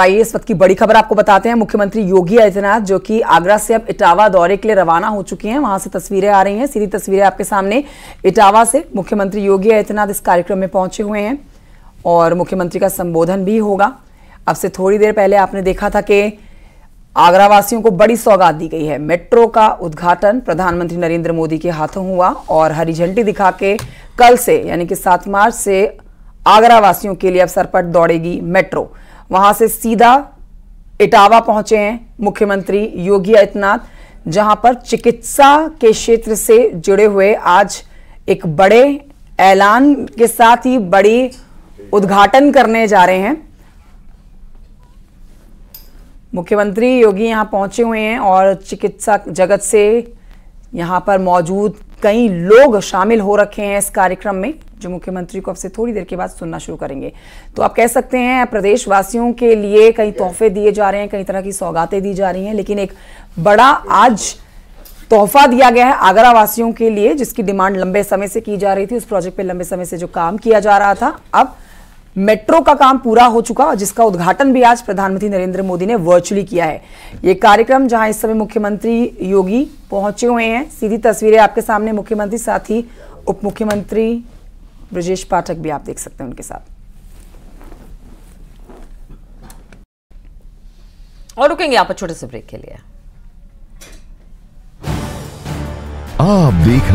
आइए इस वक्त की बड़ी खबर आपको बताते हैं मुख्यमंत्री योगी आदित्यनाथ जो कि आगरा से अब इटावा दौरे के लिए रवाना हो चुकी हैं वहां से तस्वीरें आ रही हैं सीधी तस्वीरें आपके सामने इटावा से मुख्यमंत्री योगी आदित्यनाथ इस कार्यक्रम में पहुंचे हुए हैं और मुख्यमंत्री का संबोधन भी होगा अब से थोड़ी देर पहले आपने देखा था कि आगरा वासियों को बड़ी सौगात दी गई है मेट्रो का उद्घाटन प्रधानमंत्री नरेंद्र मोदी के हाथों हुआ और हरी झंडी दिखा के कल से यानी कि सात मार्च से आगरा वासियों के लिए अब सरपट दौड़ेगी मेट्रो वहां से सीधा इटावा पहुंचे हैं मुख्यमंत्री योगी आदित्यनाथ जहां पर चिकित्सा के क्षेत्र से जुड़े हुए आज एक बड़े ऐलान के साथ ही बड़ी उद्घाटन करने जा रहे हैं मुख्यमंत्री योगी यहां पहुंचे हुए हैं और चिकित्सा जगत से यहाँ पर मौजूद कई लोग शामिल हो रखे हैं इस कार्यक्रम में जो मुख्यमंत्री को अब से थोड़ी देर के बाद सुनना शुरू करेंगे तो आप कह सकते हैं प्रदेशवासियों के लिए कई तोहफे दिए जा रहे हैं कई तरह की सौगातें दी जा रही हैं लेकिन एक बड़ा आज तोहफा दिया गया है आगरा वासियों के लिए जिसकी डिमांड लंबे समय से की जा रही थी उस प्रोजेक्ट पर लंबे समय से जो काम किया जा रहा था अब मेट्रो का काम पूरा हो चुका जिसका उद्घाटन भी आज प्रधानमंत्री नरेंद्र मोदी ने वर्चुअली किया है ये कार्यक्रम जहां इस समय मुख्यमंत्री योगी पहुंचे हुए हैं सीधी तस्वीरें आपके सामने मुख्यमंत्री साथ ही उप मुख्यमंत्री ब्रजेश पाठक भी आप देख सकते हैं उनके साथ और रुकेंगे आप छोटे से ब्रेक के लिए आप देख रहे